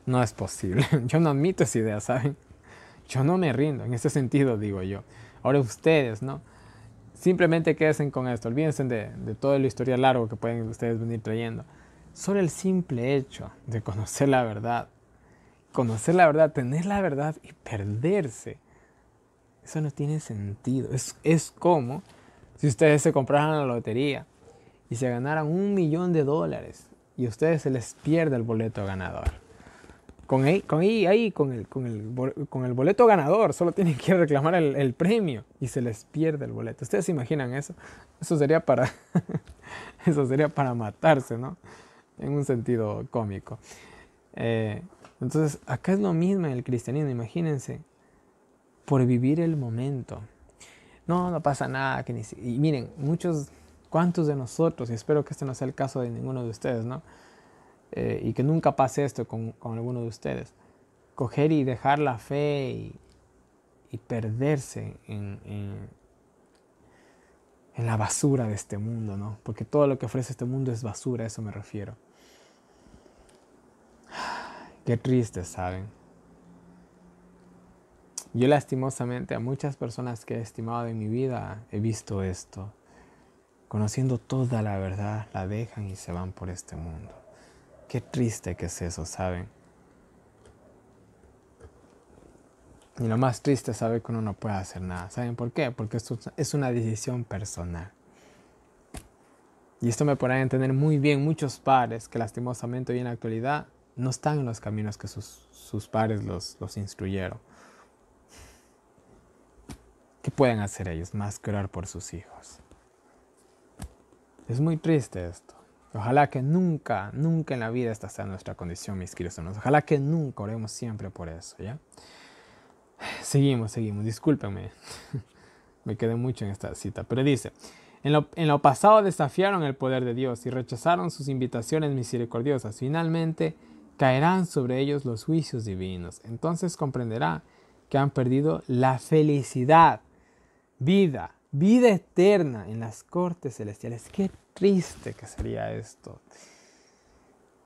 Speaker 1: No es posible. Yo no admito esa idea, ¿saben? Yo no me rindo, en ese sentido digo yo. Ahora ustedes, ¿no? Simplemente quédense con esto, olvídense de, de todo el historial largo que pueden ustedes venir trayendo. Solo el simple hecho de conocer la verdad, conocer la verdad, tener la verdad y perderse, eso no tiene sentido. Es, es como si ustedes se compraran la lotería y se ganaran un millón de dólares y ustedes se les pierde el boleto ganador. Con, e, ahí, con, el, con, el, boleto ganador, solo tienen que reclamar el, premio y se les pierde el boleto. ¿Ustedes se imaginan eso? Eso sería para, eso sería para matarse, ¿no? En un sentido cómico. Eh, entonces, acá es lo mismo en el cristianismo, imagínense, por vivir el momento. No, no pasa nada. Que y miren, muchos, ¿cuántos de nosotros, y espero que este no sea el caso de ninguno de ustedes, ¿no? Eh, y que nunca pase esto con, alguno de ustedes. Coger y dejar la fe y, perderse en, la basura de este mundo, ¿no? Porque todo lo que ofrece este mundo es basura, a eso me refiero. Qué triste, ¿saben? Yo lastimosamente a muchas personas que he estimado en mi vida he visto esto. Conociendo toda la verdad, la dejan y se van por este mundo. Qué triste que es eso, ¿saben? Y lo más triste es saber que uno no puede hacer nada. ¿Saben por qué? Porque esto es una decisión personal. Y esto me a entender muy bien muchos padres que lastimosamente hoy en la actualidad no están en los caminos que sus, sus padres los, los instruyeron. ¿Qué pueden hacer ellos más que orar por sus hijos? Es muy triste esto. Ojalá que nunca, nunca en la vida esta sea nuestra condición, mis queridos hermanos. Ojalá que nunca oremos siempre por eso, ¿ya? Seguimos, seguimos. Discúlpenme. Me quedé mucho en esta cita. Pero dice, en lo, en lo pasado desafiaron el poder de Dios y rechazaron sus invitaciones misericordiosas. Finalmente caerán sobre ellos los juicios divinos. Entonces comprenderá que han perdido la felicidad, vida, vida eterna en las cortes celestiales. Qué triste que sería esto.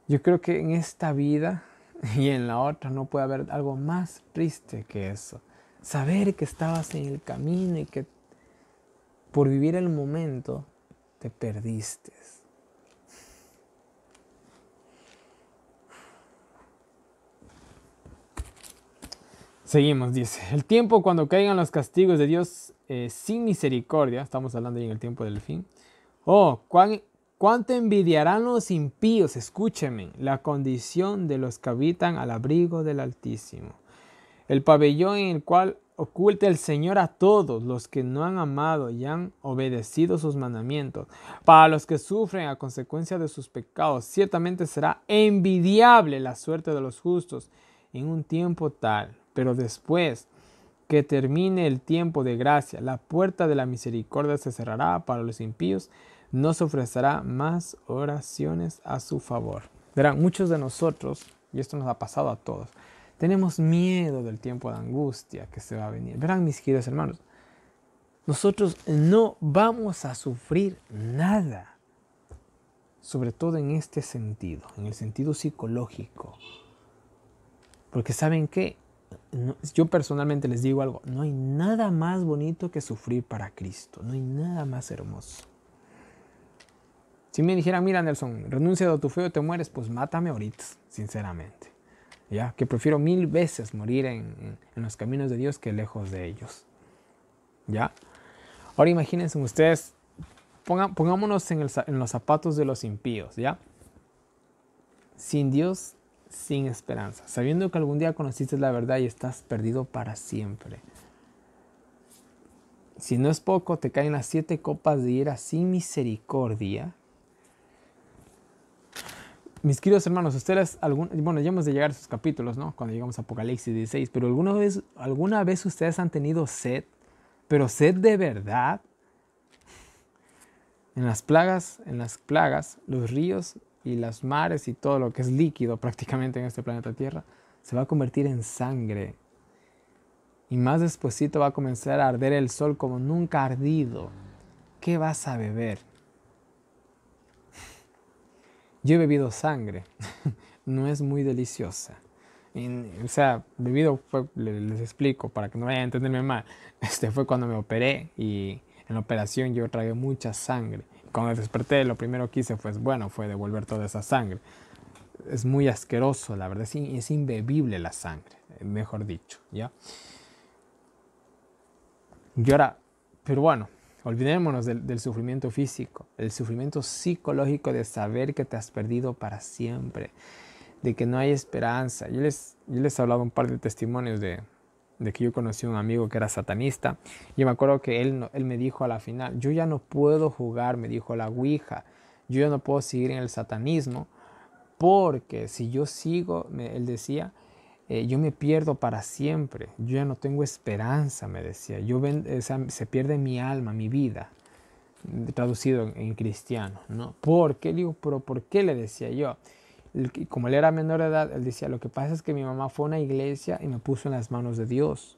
Speaker 1: Yo creo que en esta vida y en la otra no puede haber algo más triste que eso. Saber que estabas en el camino y que por vivir el momento te perdiste. Seguimos, dice, el tiempo cuando caigan los castigos de Dios eh, sin misericordia, estamos hablando en el tiempo del fin, oh, cuánto envidiarán los impíos, escúcheme, la condición de los que habitan al abrigo del Altísimo, el pabellón en el cual oculta el Señor a todos los que no han amado y han obedecido sus mandamientos, para los que sufren a consecuencia de sus pecados, ciertamente será envidiable la suerte de los justos en un tiempo tal pero después que termine el tiempo de gracia, la puerta de la misericordia se cerrará para los impíos, no se ofrecerá más oraciones a su favor. Verán, muchos de nosotros, y esto nos ha pasado a todos, tenemos miedo del tiempo de angustia que se va a venir. Verán, mis queridos hermanos, nosotros no vamos a sufrir nada, sobre todo en este sentido, en el sentido psicológico. Porque saben qué, yo personalmente les digo algo, no hay nada más bonito que sufrir para Cristo, no hay nada más hermoso. Si me dijeran, mira Nelson, renuncia a tu feo o te mueres, pues mátame ahorita, sinceramente. Ya, que prefiero mil veces morir en, los caminos de Dios que lejos de ellos. ¿Ya? Ahora imagínense ustedes, pongámonos en, en los zapatos de los impíos, ¿ya? Sin Dios sin esperanza, sabiendo que algún día conociste la verdad y estás perdido para siempre. Si no es poco, te caen las siete copas de ira sin misericordia. Mis queridos hermanos, ustedes, algún, bueno, ya hemos de llegar a sus capítulos, ¿no? Cuando llegamos a Apocalipsis 16, pero ¿alguna vez, alguna vez ustedes han tenido sed, pero sed de verdad. En las plagas, en las plagas, los ríos y las mares y todo lo que es líquido prácticamente en este planeta Tierra se va a convertir en sangre. Y más despuesito va a comenzar a arder el sol como nunca ardido. ¿Qué vas a beber? Yo he bebido sangre. no es muy deliciosa. o sea, bebido les explico para que no vayan a entenderme mal. Este fue cuando me operé y en la operación yo tragué mucha sangre cuando desperté, lo primero que hice fue, pues, bueno, fue devolver toda esa sangre. Es muy asqueroso, la verdad, es, es imbebible la sangre, eh, mejor dicho, ¿ya? Y ahora, pero bueno, olvidémonos del, sufrimiento físico, el sufrimiento psicológico de saber que te has perdido para siempre, de que no hay esperanza. Yo les, yo les he hablado un par de testimonios de, de que yo conocí a un amigo que era satanista. y me acuerdo que él, él me dijo a la final, yo ya no puedo jugar, me dijo la Ouija, yo ya no puedo seguir en el satanismo, porque si yo sigo, él decía, eh, yo me pierdo para siempre, yo ya no tengo esperanza, me decía, yo eh, se pierde mi alma, mi vida, traducido en, cristiano, ¿no? ¿Por qué? Digo, pero ¿por qué le decía yo? como él era menor de edad, él decía, lo que pasa es que mi mamá fue a una iglesia y me puso en las manos de Dios.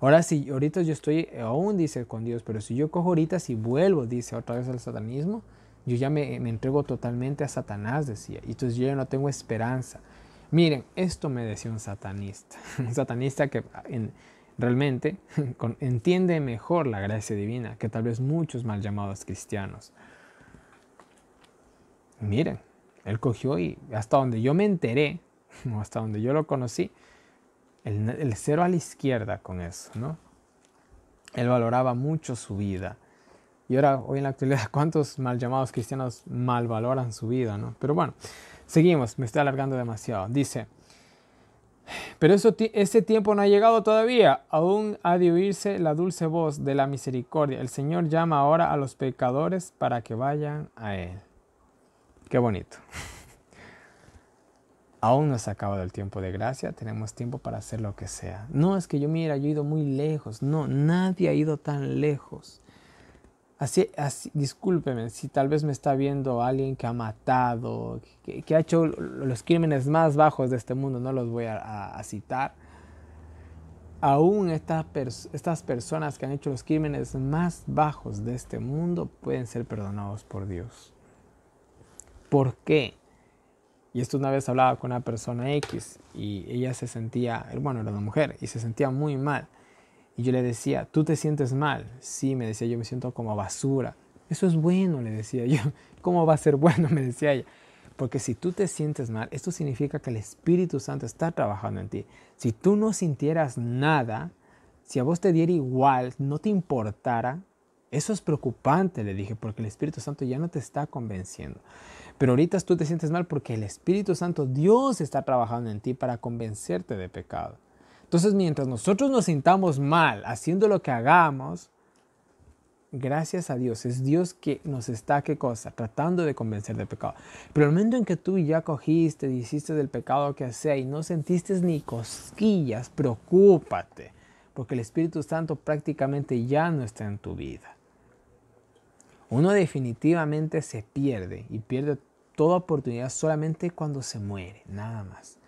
Speaker 1: Ahora sí, ahorita yo estoy eh, aún, dice, con Dios, pero si yo cojo ahorita, si vuelvo, dice otra vez al satanismo, yo ya me, entrego totalmente a Satanás, decía. Y entonces yo ya no tengo esperanza. Miren, esto me decía un satanista, un satanista que ah, realmente entiende mejor la gracia divina que tal vez muchos mal llamados cristianos. Miren, él cogió y hasta donde yo me enteré, hasta donde yo lo conocí, el, cero a la izquierda con eso, ¿no? Él valoraba mucho su vida. Y ahora, hoy en la actualidad, ¿cuántos mal llamados cristianos mal valoran su vida, no? Pero bueno, seguimos, me estoy alargando demasiado. Dice, pero eso, ese tiempo no ha llegado todavía. Aún ha de oírse la dulce voz de la misericordia. El Señor llama ahora a los pecadores para que vayan a Él. Qué bonito. Aún no se ha acabado el tiempo de gracia, tenemos tiempo para hacer lo que sea. No es que yo, mira, yo he ido muy lejos. No, nadie ha ido tan lejos. Así, así discúlpeme si tal vez me está viendo alguien que ha matado, que, ha hecho los crímenes más bajos de este mundo, no los voy a, citar. Aún estas, estas personas que han hecho los crímenes más bajos de este mundo pueden ser perdonados por Dios. ¿Por qué? Y esto una vez hablaba con una persona X y ella se sentía, bueno, era una mujer, y se sentía muy mal. Y yo le decía, ¿tú te sientes mal? Sí, me decía, yo me siento como basura. Eso es bueno, le decía yo. ¿Cómo va a ser bueno? Me decía ella. Porque si tú te sientes mal, esto significa que el Espíritu Santo está trabajando en ti. Si tú no sintieras nada, si a vos te diera igual, no te importara, eso es preocupante, le dije, porque el Espíritu Santo ya no te está convenciendo. Pero ahorita tú te sientes mal porque el Espíritu Santo, Dios está trabajando en ti para convencerte de pecado. Entonces, mientras nosotros nos sintamos mal haciendo lo que hagamos, gracias a Dios, es Dios que nos está, ¿qué cosa? Tratando de convencer de pecado. Pero el momento en que tú ya cogiste, hiciste del pecado que hacía y no sentiste ni cosquillas, preocúpate, porque el Espíritu Santo prácticamente ya no está en tu vida. Uno definitivamente se pierde y pierde toda oportunidad solamente cuando se muere, nada más.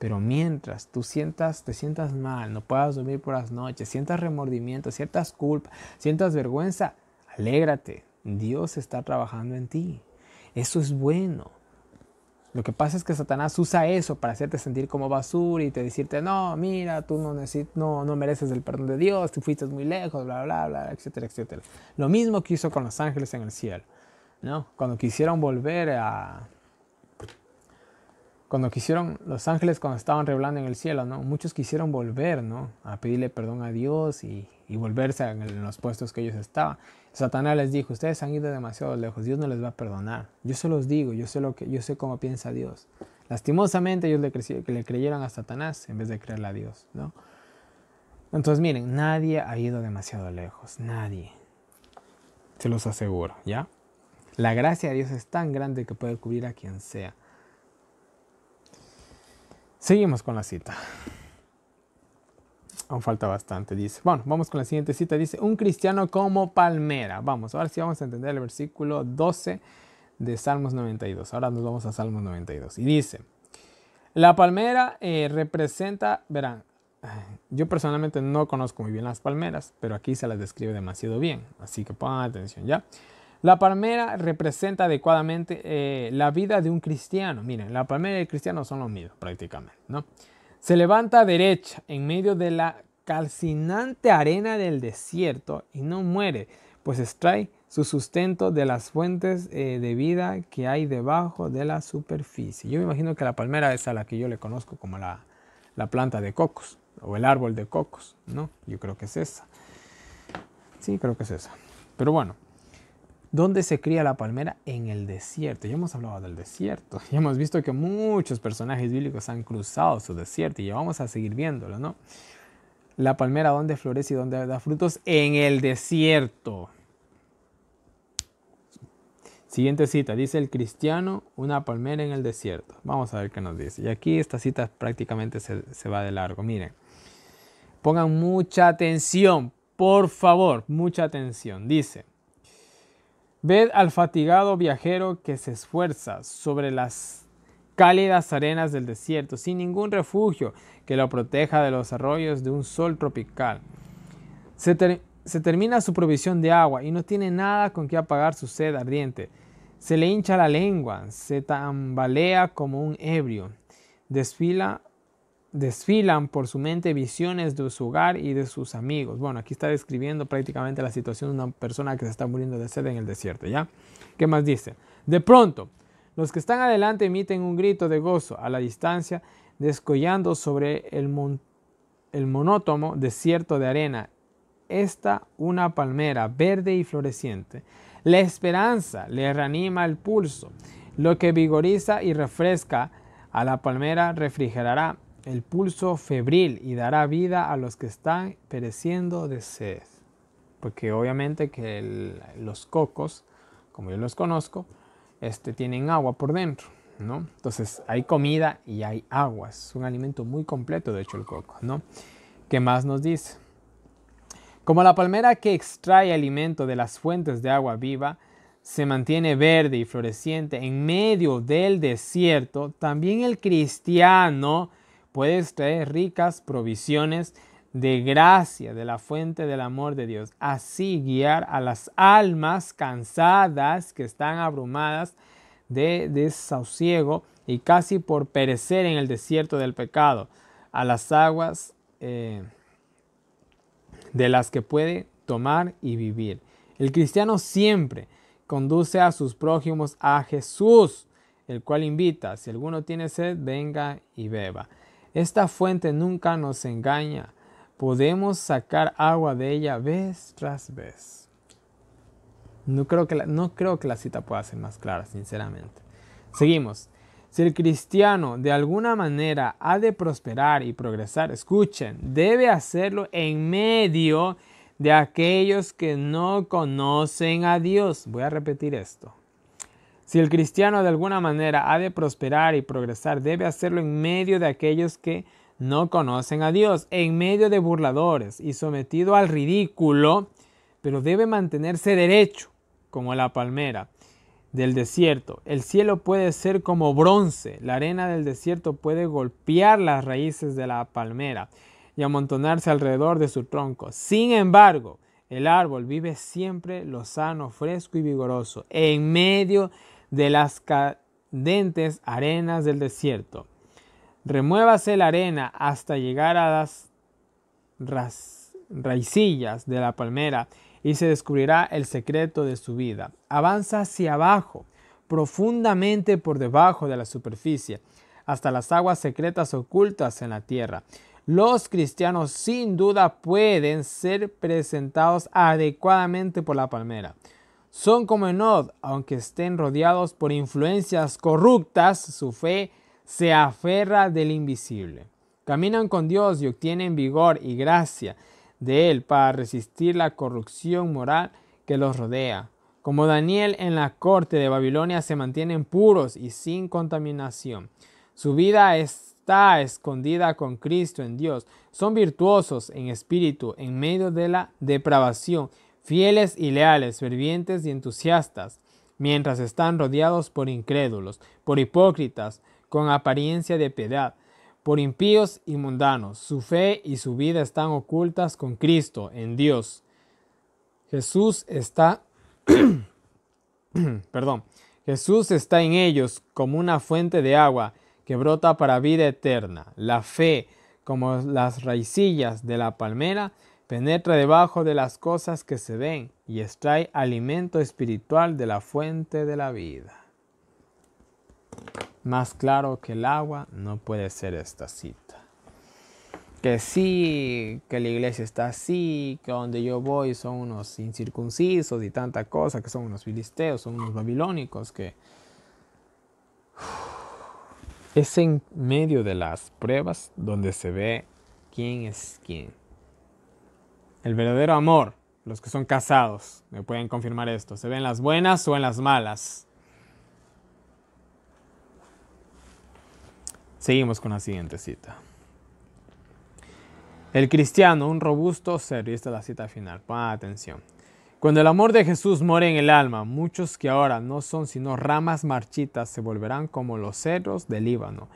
Speaker 1: Pero mientras tú sientas, te sientas mal, no puedas dormir por las noches, sientas remordimiento, sientas culpa, sientas vergüenza, alégrate. Dios está trabajando en ti. Eso es bueno. Lo que pasa es que Satanás usa eso para hacerte sentir como basura y te decirte, no, mira, tú no, necesit no, no mereces el perdón de Dios, tú fuiste muy lejos, bla, bla, bla, etcétera, etcétera. Lo mismo que hizo con los ángeles en el cielo, ¿no? Cuando quisieron volver a... Cuando quisieron, los ángeles cuando estaban revelando en el cielo, ¿no? Muchos quisieron volver, ¿no? A pedirle perdón a Dios y, y volverse en, los puestos que ellos estaban. Satanás les dijo, ustedes han ido demasiado lejos, Dios no les va a perdonar. Yo se los digo, yo sé, lo que, yo sé cómo piensa Dios. Lastimosamente ellos le, le creyeron a Satanás en vez de creerle a Dios, ¿no? Entonces miren, nadie ha ido demasiado lejos, nadie. Se los aseguro, ¿ya? La gracia de Dios es tan grande que puede cubrir a quien sea. Seguimos con la cita. Aún falta bastante, dice. Bueno, vamos con la siguiente cita. Dice, un cristiano como palmera. Vamos, a ver si vamos a entender el versículo 12 de Salmos 92. Ahora nos vamos a Salmos 92. Y dice, la palmera eh, representa, verán, yo personalmente no conozco muy bien las palmeras, pero aquí se las describe demasiado bien, así que pongan atención ya. La palmera representa adecuadamente eh, la vida de un cristiano. Miren, la palmera y el cristiano son los mismo prácticamente, ¿no? Se levanta derecha en medio de la calcinante arena del desierto y no muere, pues extrae su sustento de las fuentes eh, de vida que hay debajo de la superficie. Yo me imagino que la palmera es a la que yo le conozco como la, la planta de cocos o el árbol de cocos, ¿no? Yo creo que es esa. Sí, creo que es esa. Pero bueno, ¿Dónde se cría la palmera? En el desierto. Ya hemos hablado del desierto. Ya hemos visto que muchos personajes bíblicos han cruzado su desierto y ya vamos a seguir viéndolo, ¿no? La palmera, ¿dónde florece y dónde da frutos? En el desierto. Siguiente cita, dice el cristiano, una palmera en el desierto. Vamos a ver qué nos dice. Y aquí esta cita prácticamente se, se, va de largo. Miren, pongan mucha atención, por favor, mucha atención. Dice, Ved al fatigado viajero que se esfuerza sobre las cálidas arenas del desierto, sin ningún refugio que lo proteja de los arroyos de un sol tropical. Se, termina su provisión de agua y no tiene nada con que apagar su sed ardiente. Se le hincha la lengua, se tambalea como un ebrio, desfila desfilan por su mente visiones de su hogar y de sus amigos. Bueno, aquí está describiendo prácticamente la situación de una persona que se está muriendo de sed en el desierto, ¿ya? ¿Qué más dice? De pronto, los que están adelante emiten un grito de gozo a la distancia, descollando sobre el, el monótono desierto de arena. Esta una palmera verde y floreciente. La esperanza le reanima el pulso. Lo que vigoriza y refresca a la palmera refrigerará el pulso febril y dará vida a los que están pereciendo de sed. Porque obviamente que los cocos, como yo los conozco, este, tienen agua por dentro, ¿no? Entonces hay comida y hay agua. Es un alimento muy completo, de hecho, el coco, ¿no? ¿Qué más nos dice? Como la palmera que extrae alimento de las fuentes de agua viva, se mantiene verde y floreciente en medio del desierto, también el cristiano puedes traer ricas provisiones de gracia de la fuente del amor de Dios, así guiar a las almas cansadas que están abrumadas de desasosiego y casi por perecer en el desierto del pecado, a las aguas eh, de las que puede tomar y vivir. El cristiano siempre conduce a sus prójimos a Jesús, el cual invita, si alguno tiene sed, venga y beba. Esta fuente nunca nos engaña. Podemos sacar agua de ella vez tras vez. No creo que la, no creo que la cita pueda ser más clara, sinceramente. Seguimos. Si el cristiano de alguna manera ha de prosperar y progresar, escuchen, debe hacerlo en medio de aquellos que no conocen a Dios. Voy a repetir esto. Si el cristiano de alguna manera ha de prosperar y progresar, debe hacerlo en medio de aquellos que no conocen a Dios, en medio de burladores y sometido al ridículo, pero debe mantenerse derecho, como la palmera del desierto. El cielo puede ser como bronce, la arena del desierto puede golpear las raíces de la palmera y amontonarse alrededor de su tronco. Sin embargo, el árbol vive siempre lo sano, fresco y vigoroso, en medio de las cadentes arenas del desierto. Remuévase la arena hasta llegar a las raicillas de la palmera y se descubrirá el secreto de su vida. Avanza hacia abajo, profundamente por debajo de la superficie, hasta las aguas secretas ocultas en la tierra. Los cristianos sin duda pueden ser presentados adecuadamente por la palmera son como Enod, aunque estén rodeados por influencias corruptas, su fe se aferra del invisible. Caminan con Dios y obtienen vigor y gracia de Él para resistir la corrupción moral que los rodea. Como Daniel en la corte de Babilonia se mantienen puros y sin contaminación. Su vida está escondida con Cristo en Dios. Son virtuosos en espíritu en medio de la depravación fieles y leales, fervientes y entusiastas, mientras están rodeados por incrédulos, por hipócritas, con apariencia de piedad, por impíos y mundanos. Su fe y su vida están ocultas con Cristo, en Dios. Jesús está, perdón, Jesús está en ellos como una fuente de agua que brota para vida eterna. La fe, como las raicillas de la palmera, penetra debajo de las cosas que se ven y extrae alimento espiritual de la fuente de la vida. Más claro que el agua no puede ser esta cita. Que sí, que la iglesia está así, que donde yo voy son unos incircuncisos y tanta cosa, que son unos filisteos, son unos babilónicos, que... Es en medio de las pruebas donde se ve quién es quién. El verdadero amor, los que son casados, me pueden confirmar esto, se ven las buenas o en las malas. Seguimos con la siguiente cita. El cristiano, un robusto ser, y esta es la cita final, pon atención. Cuando el amor de Jesús more en el alma, muchos que ahora no son sino ramas marchitas se volverán como los cerros del Líbano,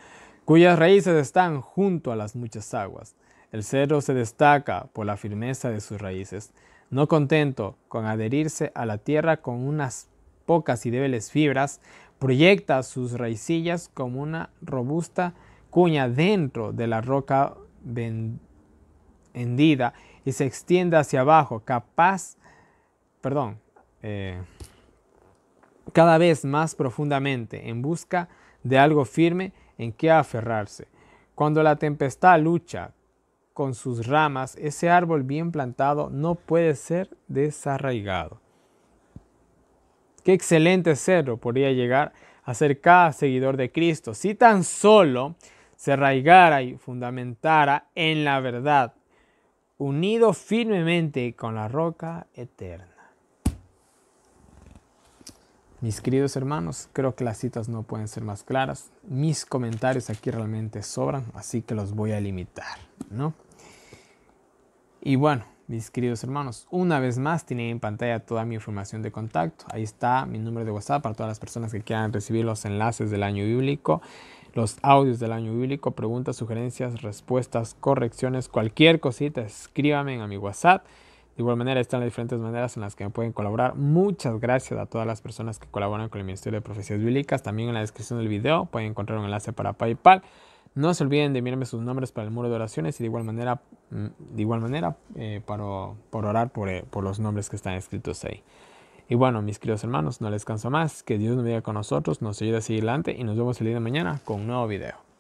Speaker 1: cuyas raíces están junto a las muchas aguas. El cerro se destaca por la firmeza de sus raíces. No contento con adherirse a la tierra con unas pocas y débiles fibras, proyecta sus raicillas como una robusta cuña dentro de la roca hendida y se extiende hacia abajo, capaz, perdón, eh, cada vez más profundamente en busca de algo firme en que aferrarse. Cuando la tempestad lucha con sus ramas, ese árbol bien plantado no puede ser desarraigado. Qué excelente cerro podría llegar a ser cada seguidor de Cristo si tan solo se arraigara y fundamentara en la verdad, unido firmemente con la roca eterna. Mis queridos hermanos, creo que las citas no pueden ser más claras. Mis comentarios aquí realmente sobran, así que los voy a limitar, ¿no? Y bueno, mis queridos hermanos, una vez más tienen en pantalla toda mi información de contacto. Ahí está mi número de WhatsApp para todas las personas que quieran recibir los enlaces del año bíblico, los audios del año bíblico, preguntas, sugerencias, respuestas, correcciones, cualquier cosita, escríbanme a mi WhatsApp. De igual manera, están las diferentes maneras en las que me pueden colaborar. Muchas gracias a todas las personas que colaboran con el Ministerio de Profecías Bíblicas. También en la descripción del video pueden encontrar un enlace para PayPal. No se olviden de enviarme sus nombres para el muro de oraciones y de igual manera, mm, de igual manera eh, para, orar eh, por, los nombres que están escritos ahí. Y bueno, mis queridos hermanos, no les canso más. Que Dios nos diga con nosotros, nos ayude a seguir adelante y nos vemos el día de mañana con un nuevo video.